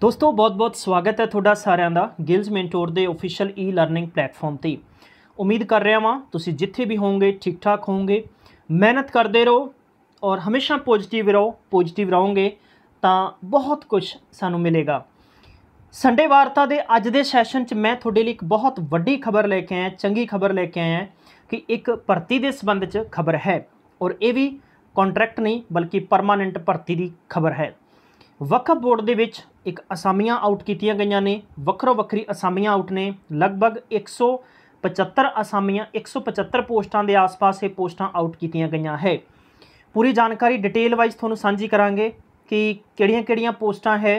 ਦੋਸਤੋ ਬਹੁਤ-ਬਹੁਤ ਸਵਾਗਤ ਹੈ ਤੁਹਾਡਾ ਸਾਰਿਆਂ ਦਾ ਗਿਲਸ ਮੈਂਟੋਰ ਦੇ ਅਫੀਸ਼ੀਅਲ ਈ ਲਰਨਿੰਗ ਪਲੇਟਫਾਰਮ ਤੇ ਉਮੀਦ ਕਰ ਰਿਹਾ ਹਾਂ ਤੁਸੀਂ ਜਿੱਥੇ ਵੀ ਹੋਵੋਗੇ ਠੀਕ-ਠਾਕ ਹੋਵੋਗੇ ਮਿਹਨਤ ਕਰਦੇ ਰਹੋ ਔਰ ਹਮੇਸ਼ਾ ਪੋਜ਼ਿਟਿਵ ਰਹੋ ਪੋਜ਼ਿਟਿਵ ਰਹੋਗੇ ਤਾਂ ਬਹੁਤ ਕੁਝ ਸਾਨੂੰ ਮਿਲੇਗਾ ਸੰਡੇ ਵਾਰਤਾ ਦੇ ਅੱਜ ਦੇ ਸੈਸ਼ਨ 'ਚ ਮੈਂ ਤੁਹਾਡੇ ਲਈ ਇੱਕ ਬਹੁਤ ਵੱਡੀ ਖਬਰ ਲੈ ਕੇ ਆਇਆ ਚੰਗੀ ਖਬਰ ਲੈ ਕੇ ਆਇਆ ਕਿ ਇੱਕ ਭਰਤੀ ਦੇ ਸੰਬੰਧ 'ਚ ਖਬਰ ਹੈ ਔਰ ਇਹ ਵੀ ਕੰਟਰੈਕਟ ਨਹੀਂ ਬਲਕਿ ਪਰਮਾਨੈਂਟ ਭਰਤੀ ਦੀ ਖਬਰ ਹੈ ਵਕਫ ਬੋਰਡ ਦੇ ਵਿੱਚ ਇੱਕ ਅਸਾਮੀਆਂ ਆਊਟ ਕੀਤੀਆਂ ਗਈਆਂ ਨੇ ਵੱਖਰੋ ਵੱਖਰੀ ਅਸਾਮੀਆਂ ਆਊਟ ਨੇ ਲਗਭਗ 175 ਅਸਾਮੀਆਂ 175 ਪੋਸਟਾਂ ਦੇ ਆਸ-ਪਾਸ ਇਹ ਪੋਸਟਾਂ ਆਊਟ ਕੀਤੀਆਂ ਗਈਆਂ ਹੈ ਪੂਰੀ ਜਾਣਕਾਰੀ ਡਿਟੇਲ ਵਾਈਜ਼ ਤੁਹਾਨੂੰ ਸਾਂਝੀ ਕਰਾਂਗੇ ਕਿ ਕਿਹੜੀਆਂ-ਕਿਹੜੀਆਂ ਪੋਸਟਾਂ ਹੈ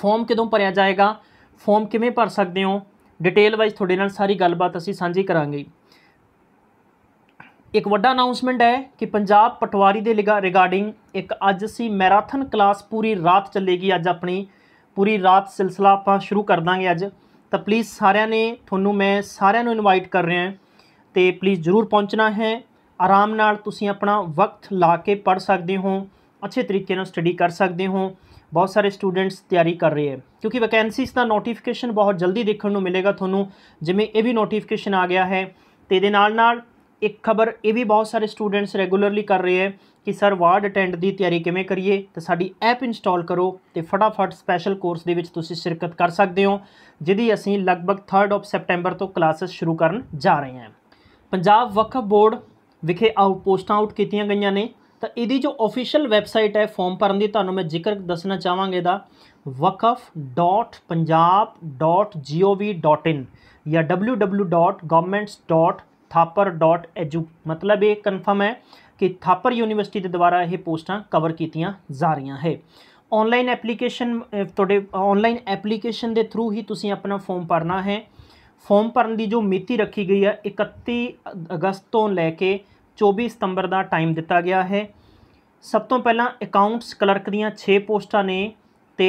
ਫਾਰਮ ਕਦੋਂ ਭਰਿਆ ਜਾਏਗਾ ਫਾਰਮ ਕਿਵੇਂ ਭਰ ਸਕਦੇ ਹੋ ਡਿਟੇਲ ਵਾਈਜ਼ ਤੁਹਾਡੇ ਨਾਲ ਸਾਰੀ ਗੱਲਬਾਤ ਅਸੀਂ ਸਾਂਝੀ ਕਰਾਂਗੇ ਇੱਕ ਵੱਡਾ ਅਨਾਉਂਸਮੈਂਟ ਹੈ ਕਿ ਪੰਜਾਬ ਪਟਵਾਰੀ ਦੇ ਰਿਗਾਰਡਿੰਗ ਇੱਕ ਅੱਜ ਅਸੀਂ ਮੈਰਾਥਨ ਕਲਾਸ ਪੂਰੀ ਰਾਤ ਚੱਲੇਗੀ ਅੱਜ ਆਪਣੀ ਪੂਰੀ ਰਾਤ ਸਿਲਸਿਲਾ ਆਪਾਂ ਸ਼ੁਰੂ ਕਰ ਦਾਂਗੇ ਅੱਜ ਤਾਂ ਪਲੀਜ਼ ਸਾਰਿਆਂ ਨੇ ਤੁਹਾਨੂੰ ਮੈਂ ਸਾਰਿਆਂ ਨੂੰ ਇਨਵਾਈਟ ਕਰ ਰਿਹਾ ਹਾਂ ਤੇ ਪਲੀਜ਼ ਜ਼ਰੂਰ ਪਹੁੰਚਣਾ ਹੈ ਆਰਾਮ ਨਾਲ ਤੁਸੀਂ ਆਪਣਾ ਵਕਤ ਲਾ ਕੇ ਪੜ ਸਕਦੇ ਹੋ ਅੱਛੇ ਤਰੀਕੇ ਨਾਲ ਸਟੱਡੀ ਕਰ ਸਕਦੇ ਹੋ ਬਹੁਤ ਸਾਰੇ ਸਟੂਡੈਂਟਸ ਤਿਆਰੀ ਕਰ ਰਹੇ ਹੈ ਕਿਉਂਕਿ ਵੈਕੈਂਸੀਜ਼ ਦਾ ਨੋਟੀਫਿਕੇਸ਼ਨ ਬਹੁਤ ਜਲਦੀ ਦੇਖਣ ਨੂੰ ਮਿਲੇਗਾ ਤੁਹਾਨੂੰ ਜਿਵੇਂ ਇਹ ਵੀ ਨੋਟੀਫਿਕੇਸ਼ਨ ਆ ਗਿਆ ਹੈ ਤੇ ਦੇ ਨਾਲ ਨਾਲ ਇੱਕ ਖਬਰ ਇਹ ਵੀ ਬਹੁਤ ਸਾਰੇ ਸਟੂਡੈਂਟਸ ਰੈਗੂਲਰਲੀ ਕਰ ਰਹੇ ਹੈ ਕਿ ਸਰ ਵਾਰਡ ਅਟੈਂਡ ਦੀ ਤਿਆਰੀ ਕਿਵੇਂ ਕਰੀਏ ਤਾਂ ਸਾਡੀ ਐਪ ਇੰਸਟਾਲ ਕਰੋ ਤੇ ਫਟਾਫਟ ਸਪੈਸ਼ਲ ਕੋਰਸ ਦੇ ਵਿੱਚ ਤੁਸੀਂ ਸ਼ਿਰਕਤ ਕਰ ਸਕਦੇ ਹੋ ਜਿਹਦੀ ਅਸੀਂ ਲਗਭਗ 3 ਆਫ ਸੈਪਟੈਂਬਰ ਤੋਂ ਕਲਾਸਸ ਸ਼ੁਰੂ ਕਰਨ ਜਾ ਰਹੇ ਹਾਂ ਪੰਜਾਬ ਵਕਫ ਬੋਰਡ ਵਿਖੇ ਆਊਟ ਪੋਸਟਾਂ ਆਊਟ ਕੀਤੀਆਂ ਗਈਆਂ ਨੇ ਤਾਂ ਇਹਦੀ ਜੋ ਅਫੀਸ਼ੀਅਲ ਵੈਬਸਾਈਟ ਹੈ ਫਾਰਮ ਭਰਨ ਦੀ ਤੁਹਾਨੂੰ ਮੈਂ ਜ਼ਿਕਰ ਦੱਸਣਾ ਚਾਹਾਂਗੇ ਦਾ wakaf.punjab.gov.in ਜਾਂ www.governments.gov thappar.edu ਮਤਲਬ ਇਹ ਕਨਫਰਮ ਹੈ ਕਿ ਥਾਪਰ ਯੂਨੀਵਰਸਿਟੀ ਦੇ ਦੁਆਰਾ ਇਹ ਪੋਸਟਾਂ ਕਵਰ ਕੀਤੀਆਂ ਜਾ ਰਹੀਆਂ ਹੈ ਆਨਲਾਈਨ ਐਪਲੀਕੇਸ਼ਨ ਤੁਹਾਡੇ ਆਨਲਾਈਨ ਐਪਲੀਕੇਸ਼ਨ ਦੇ ਥਰੂ ਹੀ ਤੁਸੀਂ ਆਪਣਾ ਫਾਰਮ ਭਰਨਾ ਹੈ ਫਾਰਮ ਭਰਨ ਦੀ ਜੋ ਮਿਤੀ ਰੱਖੀ ਗਈ ਹੈ 31 ਅਗਸਤ ਤੋਂ ਲੈ ਕੇ 24 ਸਤੰਬਰ ਦਾ ਟਾਈਮ ਦਿੱਤਾ ਗਿਆ ਹੈ ਸਭ ਤੋਂ ਪਹਿਲਾਂ ਅਕਾਊਂਟਸ ਕਲਰਕ ਦੀਆਂ 6 ਪੋਸਟਾਂ ਨੇ ਤੇ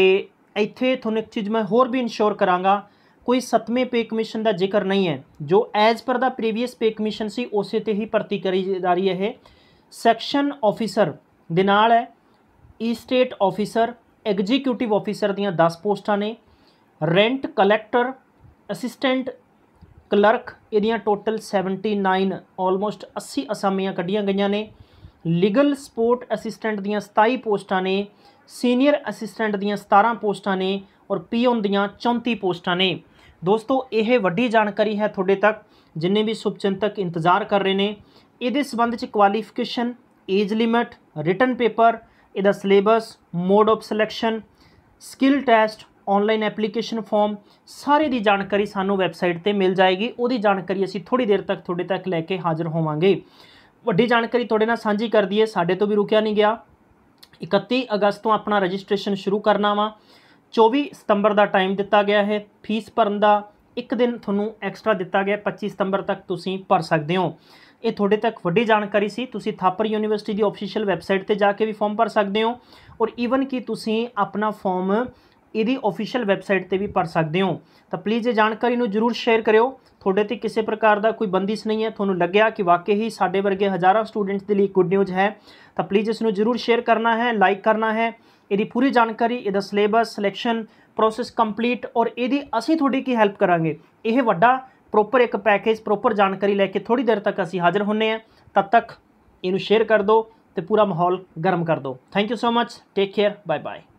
ਇੱਥੇ ਤੁਹਾਨੂੰ ਇੱਕ ਚੀਜ਼ ਮੈਂ ਹੋਰ ਵੀ ਇਨਸ਼ੋਰ ਕਰਾਂਗਾ ਕੋਈ ਸਤਵੇਂ ਪੇ ਕਮਿਸ਼ਨ ਦਾ ਜ਼ਿਕਰ ਨਹੀਂ ਹੈ ਜੋ ਐਜ਼ ਪਰ ਦਾ ਪ੍ਰੀਵੀਅਸ ਪੇ ਕਮਿਸ਼ਨ ਸੀ ਉਸੇ ਤੇ ਹੀ ਭਰਤੀ ਕਰੀ ਜਾ ਰਹੀ ਹੈ ਇਹ ਸੈਕਸ਼ਨ ਆਫੀਸਰ ਦੇ ਨਾਲ ਹੈ estate officer executive officer ਦੀਆਂ 10 ਪੋਸਟਾਂ ਨੇ ਰੈਂਟ ਕਲੈਕਟਰ ਅਸਿਸਟੈਂਟ ਕਲਰਕ ਇਹਦੀਆਂ ਟੋਟਲ 79 ਆਲਮੋਸਟ 80 ਅਸਾਮੀਆਂ ਕੱਢੀਆਂ ਗਈਆਂ ਨੇ ਲੀਗਲ ਸਪੋਰਟ ਅਸਿਸਟੈਂਟ ਦੀਆਂ 27 ਪੋਸਟਾਂ ਨੇ ਸੀਨੀਅਰ ਅਸਿਸਟੈਂਟ ਦੀਆਂ 17 ਪੋਸਟਾਂ ਨੇ ਔਰ ਪੀਓਨ ਦੀਆਂ 34 ਪੋਸਟਾਂ ਨੇ ਦੋਸਤੋ ਇਹ ਵੱਡੀ ਜਾਣਕਾਰੀ ਹੈ ਤੁਹਾਡੇ ਤੱਕ ਜਿੰਨੇ ਵੀ ਸੁਭਚਿੰਤਕ ਇੰਤਜ਼ਾਰ ਕਰ ਰਹੇ ਨੇ ਇਹਦੇ ਸੰਬੰਧ ਚ qualification age limit written paper ਇਹਦਾ syllabus mode of selection skill test online application form ਸਾਰੇ ਦੀ ਜਾਣਕਾਰੀ ਸਾਨੂੰ ਵੈਬਸਾਈਟ ਤੇ ਮਿਲ ਜਾਏਗੀ ਉਹਦੀ ਜਾਣਕਾਰੀ ਅਸੀਂ ਥੋੜੀ ਦੇਰ ਤੱਕ ਤੁਹਾਡੇ ਤੱਕ ਲੈ ਕੇ ਹਾਜ਼ਰ ਹੋਵਾਂਗੇ ਵੱਡੀ ਜਾਣਕਾਰੀ ਤੁਹਾਡੇ ਨਾਲ ਸਾਂਝੀ ਕਰਦੀ ਹੈ ਸਾਡੇ ਤੋਂ ਵੀ ਰੁਕਿਆ ਨਹੀਂ ਗਿਆ 31 ਅਗਸਤ ਤੋਂ ਆਪਣਾ ਰਜਿਸਟ੍ਰੇਸ਼ਨ ਸ਼ੁਰੂ ਕਰਨਾ ਵਾ 24 ਸਤੰਬਰ ਦਾ ਟਾਈਮ ਦਿੱਤਾ ਗਿਆ ਹੈ ਫੀਸ ਭਰਨ ਦਾ ਇੱਕ ਦਿਨ ਤੁਹਾਨੂੰ ਐਕਸਟਰਾ ਦਿੱਤਾ ਗਿਆ 25 ਸਤੰਬਰ ਤੱਕ ਤੁਸੀਂ ਭਰ ਸਕਦੇ ਹੋ ਇਹ ਤੁਹਾਡੇ ਤੱਕ ਵੱਡੀ ਜਾਣਕਾਰੀ ਸੀ ਤੁਸੀਂ ਥਾਪਰ ਯੂਨੀਵਰਸਿਟੀ ਦੀ ਅਫੀਸ਼ੀਅਲ ਵੈਬਸਾਈਟ ਤੇ ਜਾ ਕੇ ਵੀ ਫਾਰਮ ਭਰ ਸਕਦੇ ਹੋ ਔਰ ਈਵਨ ਕਿ ਤੁਸੀਂ ਆਪਣਾ ਫਾਰਮ ਇਹਦੀ ਅਫੀਸ਼ੀਅਲ ਵੈਬਸਾਈਟ ਤੇ ਵੀ ਪੜ ਸਕਦੇ ਹੋ ਤਾਂ ਪਲੀਜ਼ ਇਹ ਜਾਣਕਾਰੀ ਨੂੰ ਜਰੂਰ ਸ਼ੇਅਰ ਕਰਿਓ ਤੁਹਾਡੇ ਤੇ ਕਿਸੇ ਪ੍ਰਕਾਰ ਦਾ ਕੋਈ ਬੰਦਿਸ਼ ਨਹੀਂ ਹੈ ਤੁਹਾਨੂੰ ਲੱਗਿਆ ਕਿ ਵਾਕਈ ਹੀ ਸਾਡੇ ਵਰਗੇ ਹਜ਼ਾਰਾਂ ਸਟੂਡੈਂਟਸ ਦੇ ਲਈ ਗੁੱਡ ਨਿਊਜ਼ ਹੈ ਤਾਂ ਪਲੀਜ਼ ਇਸ ਨੂੰ ਜਰੂਰ ਸ਼ੇਅਰ ਕਰਨਾ ਹੈ ਲਾਈਕ ਕਰਨਾ ਹੈ ਇਹਦੀ ਪੂਰੀ ਜਾਣਕਾਰੀ ਇਹਦਾ ਸਿਲੇਬਸ ਸਿਲੈਕਸ਼ਨ ਪ੍ਰੋਸੈਸ ਕੰਪਲੀਟ ਔਰ ਇਹਦੀ ਅਸੀਂ ਤੁਹਾਡੀ ਕੀ ਹੈਲਪ ਕਰਾਂਗੇ ਇਹ ਵੱਡਾ ਪ੍ਰੋਪਰ ਇੱਕ ਪੈਕੇਜ ਪ੍ਰੋਪਰ ਜਾਣਕਾਰੀ ਲੈ ਕੇ ਥੋੜੀ ਦੇਰ ਤੱਕ ਅਸੀਂ ਹਾਜ਼ਰ ਹੁੰਨੇ ਆ ਤਦ ਤੱਕ ਇਹਨੂੰ ਸ਼ੇਅਰ ਕਰ ਦਿਓ ਤੇ ਪੂਰਾ ਮਾਹੌਲ ਗਰਮ ਕਰ ਦਿਓ thank you so much take care bye bye